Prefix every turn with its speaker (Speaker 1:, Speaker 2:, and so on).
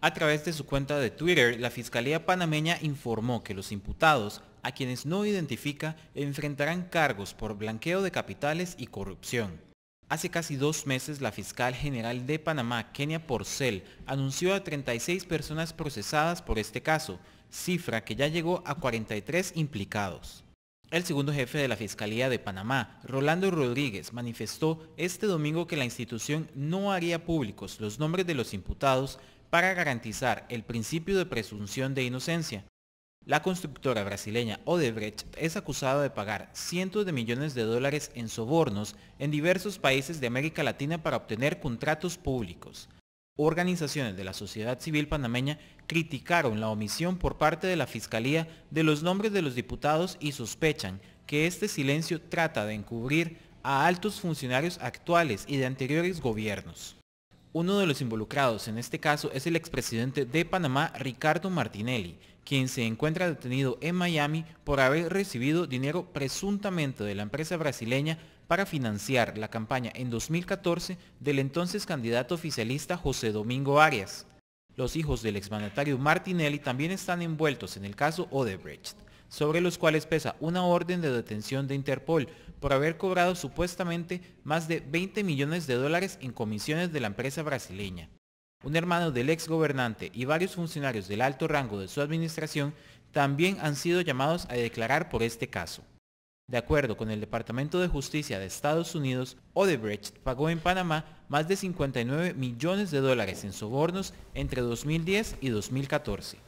Speaker 1: A través de su cuenta de Twitter, la Fiscalía panameña informó que los imputados, a quienes no identifica, enfrentarán cargos por blanqueo de capitales y corrupción. Hace casi dos meses, la fiscal general de Panamá, Kenia Porcel, anunció a 36 personas procesadas por este caso, cifra que ya llegó a 43 implicados. El segundo jefe de la Fiscalía de Panamá, Rolando Rodríguez, manifestó este domingo que la institución no haría públicos los nombres de los imputados para garantizar el principio de presunción de inocencia. La constructora brasileña Odebrecht es acusada de pagar cientos de millones de dólares en sobornos en diversos países de América Latina para obtener contratos públicos. Organizaciones de la sociedad civil panameña criticaron la omisión por parte de la Fiscalía de los nombres de los diputados y sospechan que este silencio trata de encubrir a altos funcionarios actuales y de anteriores gobiernos. Uno de los involucrados en este caso es el expresidente de Panamá, Ricardo Martinelli, quien se encuentra detenido en Miami por haber recibido dinero presuntamente de la empresa brasileña para financiar la campaña en 2014 del entonces candidato oficialista José Domingo Arias. Los hijos del exmandatario Martinelli también están envueltos en el caso Odebrecht sobre los cuales pesa una orden de detención de Interpol por haber cobrado supuestamente más de 20 millones de dólares en comisiones de la empresa brasileña. Un hermano del ex gobernante y varios funcionarios del alto rango de su administración también han sido llamados a declarar por este caso. De acuerdo con el Departamento de Justicia de Estados Unidos, Odebrecht pagó en Panamá más de 59 millones de dólares en sobornos entre 2010 y 2014.